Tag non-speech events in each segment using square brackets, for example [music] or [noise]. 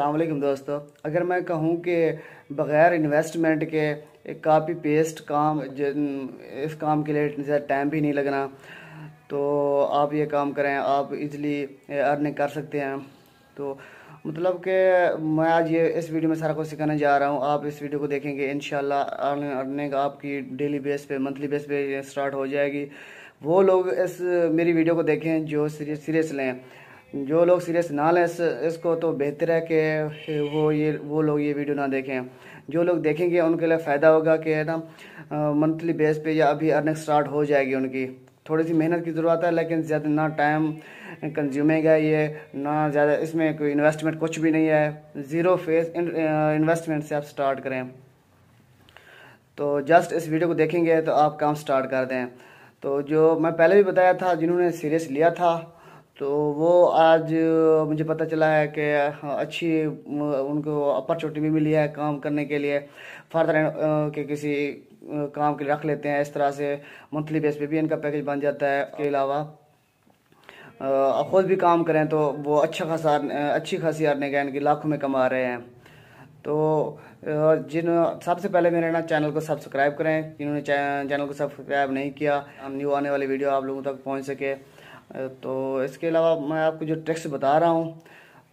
अल्लाम दोस्तों अगर मैं कहूँ कि बग़ैर इन्वेस्टमेंट के एक कापी पेस्ट काम इस काम के लिए ज़्यादा टाइम भी नहीं लगना तो आप ये काम करें आप इजली अर्निंग कर सकते हैं तो मतलब कि मैं आज ये इस वीडियो में सारा कुछ सिखाने जा रहा हूँ आप इस वीडियो को देखेंगे इन अर्निंग आपकी डेली बेस पे मंथली बेस पे स्टार्ट हो जाएगी वो लोग इस मेरी वीडियो को देखें जो सीरियस सीरियस लें जो लोग सीरियस ना लें इस, इसको तो बेहतर है कि वो ये वो लोग ये वीडियो ना देखें जो लोग देखेंगे उनके लिए फ़ायदा होगा कि है ना मंथली बेस पे या अभी अर्निंग स्टार्ट हो जाएगी उनकी थोड़ी सी मेहनत की ज़रूरत है लेकिन ज़्यादा ना टाइम कंज्यूमिंग है ये ना ज़्यादा इसमें कोई इन्वेस्टमेंट कुछ भी नहीं है ज़ीरो फेस इन्वेस्टमेंट से आप स्टार्ट करें तो जस्ट इस वीडियो को देखेंगे तो आप काम स्टार्ट कर दें तो जो मैं पहले भी बताया था जिन्होंने सीरियस लिया था तो वो आज मुझे पता चला है कि अच्छी उनको अपॉर्चुनिटी भी मिली है काम करने के लिए फर्दर के किसी काम के लिए रख लेते हैं इस तरह से मंथली बेस पे भी इनका पैकेज बन जाता है के अलावा खुद भी काम करें तो वो अच्छा खासा अच्छी खासी अर्निंग है इनकी लाखों में कमा रहे हैं तो जिन सबसे पहले मेरे ना चैनल को सब्सक्राइब करें जिन्होंने चैनल को सब्सक्राइब नहीं किया हम न्यू आने वाली वीडियो आप लोगों तक पहुंच सके तो इसके अलावा मैं आपको जो ट्रिक्स बता रहा हूँ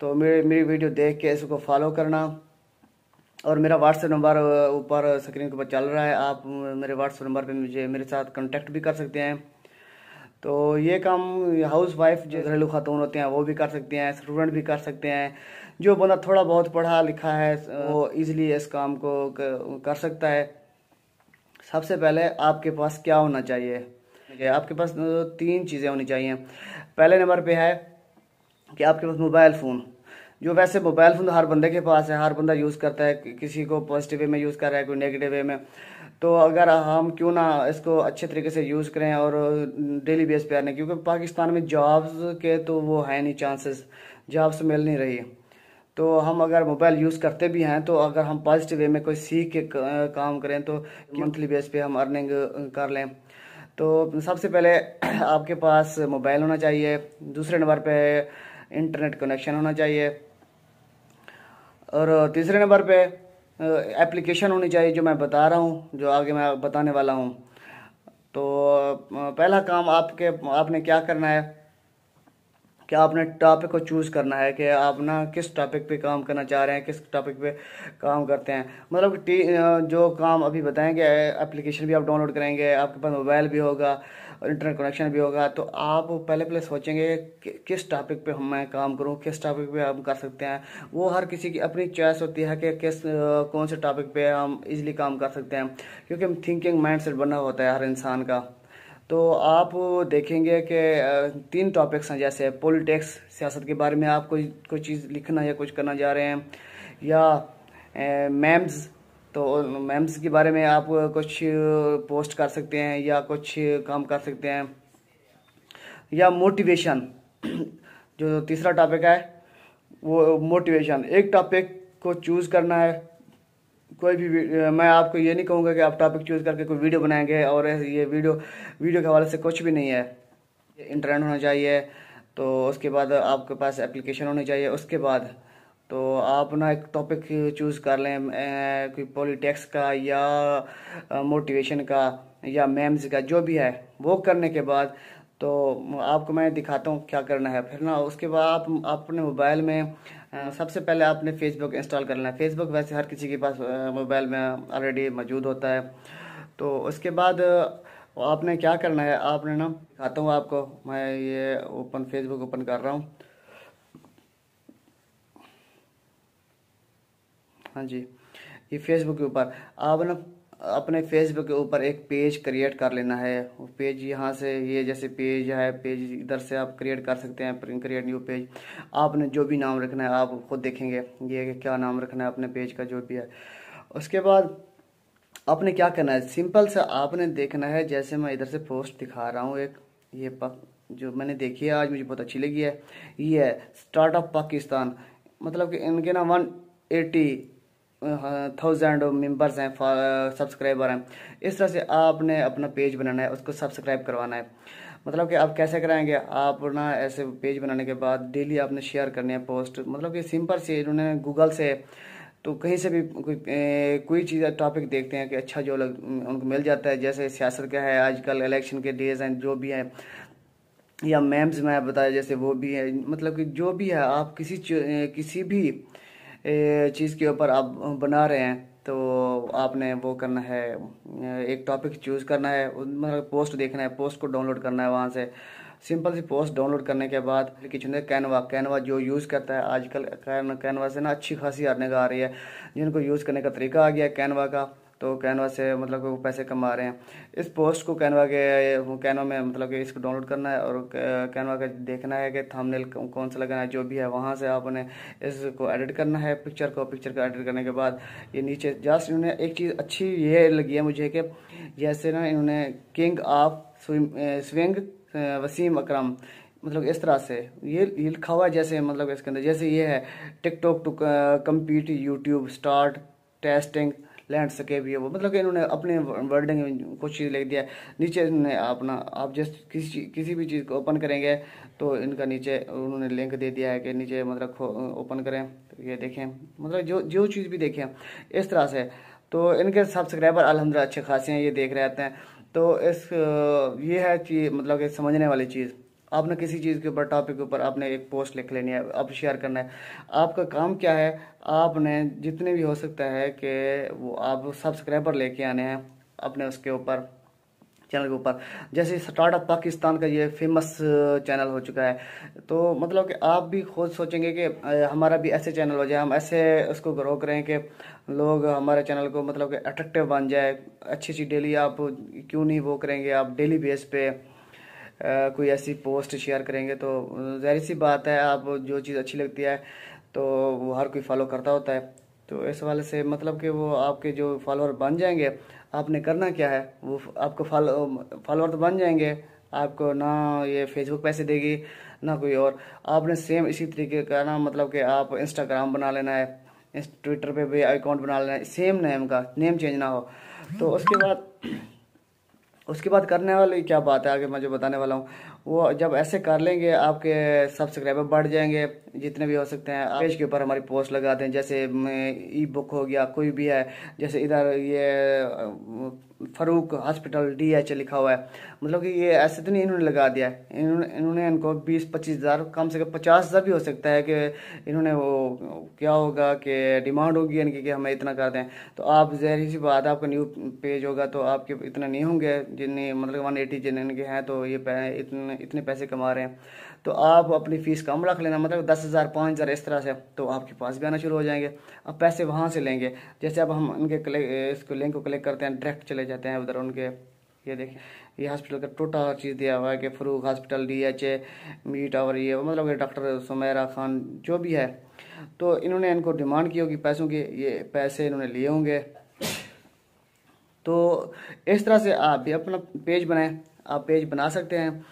तो मेरी मेरी वीडियो देख के इसको फॉलो करना और मेरा व्हाट्सएप नंबर ऊपर स्क्रीन के ऊपर चल रहा है आप मेरे व्हाट्सएप नंबर पे मुझे मेरे साथ कांटेक्ट भी कर सकते हैं तो ये काम हाउस वाइफ जो घरेलू खातून होते हैं वो भी कर सकते हैं स्टूडेंट भी कर सकते हैं जो बंदा थोड़ा बहुत पढ़ा लिखा है वो ईज़िली इस काम को कर सकता है सबसे पहले आपके पास क्या होना चाहिए आपके पास तीन चीज़ें होनी चाहिए पहले नंबर पे है कि आपके पास मोबाइल फ़ोन जो वैसे मोबाइल फ़ोन तो हर बंदे के पास है हर बंदा यूज़ करता है किसी को पॉजिटिव वे में यूज़ कर रहा है कोई नेगेटिव वे में तो अगर हम क्यों ना इसको अच्छे तरीके से यूज़ करें और डेली बेस पे आने क्योंकि पाकिस्तान में जॉब्स के तो वो है नहीं चांसेस जॉब्स मिल नहीं रही तो हम अगर मोबाइल यूज़ करते भी हैं तो अगर हम पॉजिटिव वे में कोई सीख के काम करें तो मंथली बेस पे हम अर्निंग कर लें तो सबसे पहले [clears throat] आपके पास मोबाइल होना चाहिए दूसरे नंबर पे इंटरनेट कनेक्शन होना चाहिए और तीसरे नंबर पे एप्लीकेशन होनी चाहिए जो मैं बता रहा हूँ जो आगे मैं बताने वाला हूँ तो पहला काम आपके आपने क्या करना है कि आपने टॉपिक को चूज़ करना है कि आप ना किस टॉपिक पे काम करना चाह रहे हैं किस टॉपिक पे काम करते हैं मतलब टी जो काम अभी बताएंगे एप्लीकेशन भी आप डाउनलोड करेंगे आपके पास मोबाइल भी होगा और इंटरनेट कनेक्शन भी होगा तो आप पहले पहले सोचेंगे कि किस टॉपिक पे हम मैं काम करूँ किस टॉपिक पे हम कर सकते हैं वो हर किसी की अपनी चॉइस होती है कि किस कौन से टॉपिक पे हम इजीली काम कर सकते हैं क्योंकि हम थिंकिंग माइंडसेट बना होता है हर इंसान का तो आप देखेंगे कि तीन टॉपिक्स हैं जैसे पॉलिटिक्स सियासत के बारे में आप कोई कोई चीज़ लिखना या कुछ करना जा रहे हैं या मैम्स तो मैम्स के बारे में आप कुछ पोस्ट कर सकते हैं या कुछ काम कर सकते हैं या मोटिवेशन जो तीसरा टॉपिक है वो मोटिवेशन एक टॉपिक को चूज़ करना है कोई भी मैं आपको ये नहीं कहूँगा कि आप टॉपिक चूज़ करके कोई वीडियो बनाएंगे और ये वीडियो वीडियो के हवाले से कुछ भी नहीं है इंटरनेट होना चाहिए तो उसके बाद आपके पास एप्लीकेशन होनी चाहिए उसके बाद तो आप ना एक टॉपिक चूज़ कर लें कोई पॉलिटिक्स का या मोटिवेशन का या मैम्स का जो भी है वो करने के बाद तो आपको मैं दिखाता हूँ क्या करना है फिर ना उसके बाद आप अपने मोबाइल में हाँ, सबसे पहले आपने फेसबुक इंस्टॉल कर लेना फेसबुक वैसे हर किसी के पास मोबाइल में ऑलरेडी मौजूद होता है तो उसके बाद आपने क्या करना है आपने ना खाता हूँ आपको मैं ये ओपन फेसबुक ओपन कर रहा हूँ हाँ जी ये फेसबुक के ऊपर आप ना अपने फेसबुक के ऊपर एक पेज क्रिएट कर लेना है पेज यहाँ से ये जैसे पेज है पेज इधर से आप क्रिएट कर सकते हैं क्रिएट न्यू पेज आपने जो भी नाम रखना है आप खुद देखेंगे ये क्या नाम रखना है अपने पेज का जो भी है उसके बाद आपने क्या करना है सिंपल से आपने देखना है जैसे मैं इधर से पोस्ट दिखा रहा हूँ एक ये पक जो मैंने देखी है आज मुझे बहुत अच्छी लगी है ये है स्टार्टअप पाकिस्तान मतलब कि इनके ना वन एटी थाउजेंड मेंबर्स हैं सब्सक्राइबर हैं इस तरह से आपने अपना पेज बनाना है उसको सब्सक्राइब करवाना है मतलब कि आप कैसे कराएंगे आप ना ऐसे पेज बनाने के बाद डेली आपने शेयर करने हैं पोस्ट मतलब कि सिंपल से इन्होंने गूगल से तो कहीं से भी कोई कोई चीज़ टॉपिक देखते हैं कि अच्छा जो लग उनको मिल जाता है जैसे सियासत का है आजकल इलेक्शन के डेज हैं जो भी हैं या मैम्स में बताया जैसे वो भी है मतलब कि जो भी है आप किसी किसी भी चीज़ के ऊपर आप बना रहे हैं तो आपने वो करना है एक टॉपिक चूज़ करना है मतलब पोस्ट देखना है पोस्ट को डाउनलोड करना है वहाँ से सिंपल सी पोस्ट डाउनलोड करने के बाद किचन है कैनवा कैनवा जो यूज़ करता है आजकल कैनवा से ना अच्छी खासी अर्निंग आ रही है जिनको यूज़ करने का तरीका आ गया कैनवा का तो कैनवा से मतलब वो पैसे कमा रहे हैं इस पोस्ट को कैनवा के कैनवा में मतलब कि इसको डाउनलोड करना है और कैनवा का देखना है कि थंबनेल कौन सा लगाना है जो भी है वहाँ से आपने इसको एडिट करना है पिक्चर को पिक्चर को एडिट करने के बाद ये नीचे जस्ट इन्होंने एक चीज़ अच्छी ये लगी है मुझे कि जैसे ना इन्होंने king of swing Wasim Akram मतलब इस तरह से ये ये लिखा हुआ है जैसे मतलब इसके अंदर जैसे ये है TikTok to compete YouTube start testing landscape ये वो मतलब कि इन्होंने अपने वर्डिंग में कुछ चीज़ लिख दिया नीचे इन्होंने अपना आप जस्ट किसी किसी भी चीज़ को ओपन करेंगे तो इनका नीचे उन्होंने लिंक दे दिया है कि नीचे मतलब ओपन करें तो ये देखें मतलब जो जो चीज़ भी देखें इस तरह से तो इनके सब्सक्राइबर अलहमदिल्ला अच्छे खासे हैं ये देख रहे हैं तो इस ये है कि मतलब कि समझने वाली चीज़ आपने किसी चीज़ के ऊपर टॉपिक के ऊपर आपने एक पोस्ट लिख लेनी है आप शेयर करना है आपका काम क्या है आपने जितने भी हो सकता है कि वो आप सब्सक्राइबर लेके आने हैं अपने उसके ऊपर चैनल के ऊपर जैसे स्टार्टअप पाकिस्तान का ये फेमस चैनल हो चुका है तो मतलब कि आप भी खुद सोचेंगे कि हमारा भी ऐसे चैनल हो जाए हम ऐसे उसको ग्रो करें कि लोग हमारे चैनल को मतलब कि अट्रैक्टिव बन जाए अच्छी अच्छी डेली आप क्यों नहीं वो करेंगे आप डेली बेस पे कोई ऐसी पोस्ट शेयर करेंगे तो जहर सी बात है आप जो चीज़ अच्छी लगती है तो वो हर कोई फॉलो करता होता है तो इस वाले से मतलब कि वो आपके जो फॉलोअर बन जाएंगे आपने करना क्या है वो आपको फॉलो फॉलोअर तो बन जाएंगे आपको ना ये फेसबुक पैसे देगी ना कोई और आपने सेम इसी तरीके का ना मतलब कि आप इंस्टाग्राम बना लेना है ट्विटर पे भी अकाउंट बना लेना है सेम नेम का नेम चेंज ना हो तो उसके बाद उसके बाद करने वाली क्या बात है आगे मैं जो बताने वाला हूँ वो जब ऐसे कर लेंगे आपके सब्सक्राइबर बढ़ जाएंगे जितने भी हो सकते हैं पेज के ऊपर हमारी पोस्ट लगा दें जैसे ई बुक हो गया कोई भी है जैसे इधर ये फरूक हॉस्पिटल डी एच लिखा हुआ है मतलब कि ये ऐसे तो नहीं इन्होंने लगा दिया है इन्होंने इन्होंने इनको बीस पच्चीस हज़ार कम से कम पचास हज़ार भी हो सकता है कि इन्होंने वो क्या होगा कि डिमांड होगी इनकी कि हमें इतना कर दें तो आप जहरी सी बात आपका न्यू पेज होगा तो आपके इतने नहीं होंगे जितने मतलब वन एटी जिन इनके हैं तो ये इतने इतने पैसे कमा रहे हैं तो आप अपनी फ़ीस कम रख लेना मतलब दस हज़ार पाँच हज़ार इस तरह से तो आपके पास भी आना शुरू हो जाएंगे अब पैसे वहाँ से लेंगे जैसे अब हम उनके क्लिक इसको लिंक को क्लिक करते हैं डायरेक्ट चले जाते हैं उधर उनके ये देखिए ये हॉस्पिटल का टोटल हर चीज़ दिया हुआ है कि Farooq hospital D H A मीट और ये मतलब ये डॉक्टर सुमेरा खान जो भी है तो इन्होंने इनको डिमांड की होगी पैसों की ये पैसे इन्होंने लिए होंगे तो इस तरह से आप भी अपना पेज बनाएं आप पेज बना सकते हैं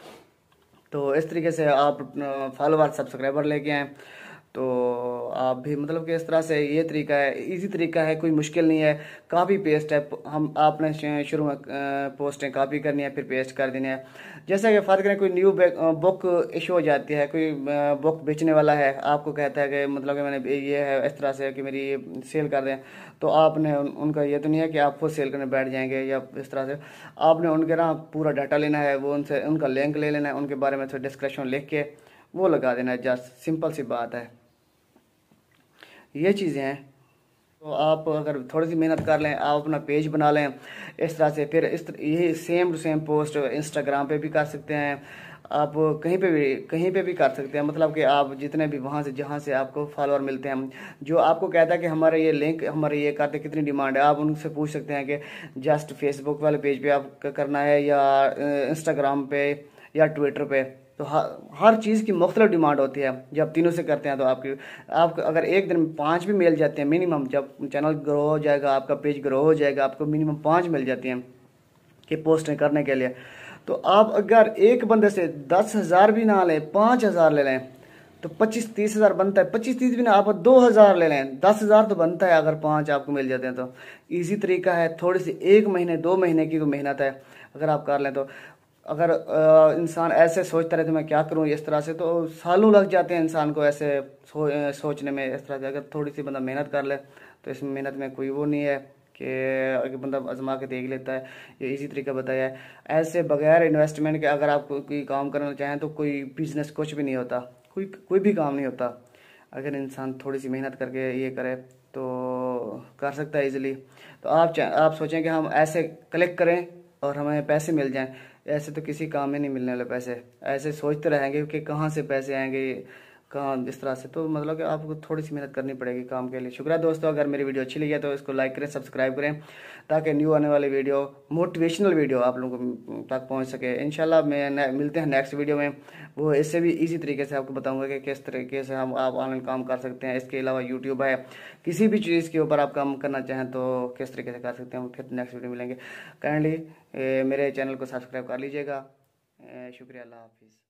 तो इस तरीके से आप फॉलोअर सब्सक्राइबर लेके आए तो आप भी मतलब कि इस तरह से ये तरीका है इजी तरीका है कोई मुश्किल नहीं है कापी पेस्ट है हम आपने शुरू में पोस्टें कापी करनी है फिर पेस्ट कर देनी है जैसा कि फर्ज करें कोई न्यू बुक इशू हो जाती है कोई बुक बेचने वाला है आपको कहता है कि मतलब कि मैंने ये है इस तरह से कि मेरी ये सेल कर दें तो आपने उन, उनका ये तो नहीं है कि आप खुद सेल करने बैठ जाएंगे या इस तरह से आपने उनके ना पूरा डाटा लेना है वो उनसे उनका लिंक ले लेना है उनके बारे में थोड़ा डिस्क्रिप्शन लिख के वो लगा देना है जस्ट सिंपल सी बात है ये चीज़ें हैं तो आप अगर थोड़ी सी मेहनत कर लें आप अपना पेज बना लें इस तरह से फिर इस यही same to same post Instagram पे भी कर सकते हैं आप कहीं पे भी कहीं पे भी कर सकते हैं मतलब कि आप जितने भी वहाँ से जहाँ से आपको फॉलोअर मिलते हैं जो आपको कहता है कि हमारे ये लिंक हमारे ये करते कितनी डिमांड है आप उनसे पूछ सकते हैं कि जस्ट फेसबुक वाले पेज पे आप करना है या इंस्टाग्राम पे या ट्विटर पर तो हर हर चीज़ की मुख्तलिफ डिमांड होती है जब तीनों से करते हैं तो आपकी आप अगर एक दिन में पाँच भी मिल जाते हैं मिनिमम जब चैनल ग्रो हो जाएगा आपका पेज ग्रो हो जाएगा आपको मिनिमम पाँच मिल जाती हैं कि पोस्टें करने के लिए तो आप अगर एक बंदे से दस हज़ार भी ना लें पाँच हज़ार ले लें तो पच्चीस तीस हज़ार बनता है पच्चीस तीस भी ना आप दो हज़ार ले लें दस हज़ार तो बनता है अगर पाँच आपको मिल जाते हैं तो इजी तरीका है थोड़ी सी एक महीने दो महीने की तो मेहनत है अगर आप कर लें तो अगर इंसान ऐसे सोचता रहे तो मैं क्या करूँ इस तरह से तो सालों लग जाते हैं इंसान को ऐसे सो, सोचने में इस तरह से अगर थोड़ी सी बंदा मेहनत कर ले तो इस मेहनत में कोई वो नहीं है कि अगर बंदा आजमा के देख लेता है ये इसी तरीका बताया है ऐसे बगैर इन्वेस्टमेंट के अगर आप कोई काम करना चाहें तो कोई बिजनेस कुछ भी नहीं होता कोई कोई भी काम नहीं होता अगर इंसान थोड़ी सी मेहनत करके ये करे तो कर सकता है ईजिली तो आप आप सोचें कि हम ऐसे कलेक्ट करें और हमें पैसे मिल जाएं ऐसे तो किसी काम में नहीं मिलने वाले पैसे ऐसे सोचते रहेंगे कि कहाँ से पैसे आएंगे काम इस तरह से तो मतलब कि आपको थोड़ी सी मेहनत करनी पड़ेगी काम के लिए शुक्रिया दोस्तों अगर मेरी वीडियो अच्छी लगी है तो इसको लाइक करें सब्सक्राइब करें ताकि न्यू आने वाली वीडियो मोटिवेशनल वीडियो आप लोगों तक पहुँच सके इन मैं मिलते हैं नेक्स्ट वीडियो में वो इससे भी ईजी तरीके से आपको बताऊँगा कि किस तरीके से हम आप ऑनलाइन काम कर सकते हैं इसके अलावा यूट्यूब है किसी भी चीज़ के ऊपर आप काम करना चाहें तो किस तरीके से कर सकते हैं फिर नेक्स्ट वीडियो मिलेंगे काइंडली मेरे चैनल को सब्सक्राइब कर लीजिएगा शुक्रिया अल्लाह हाफिज़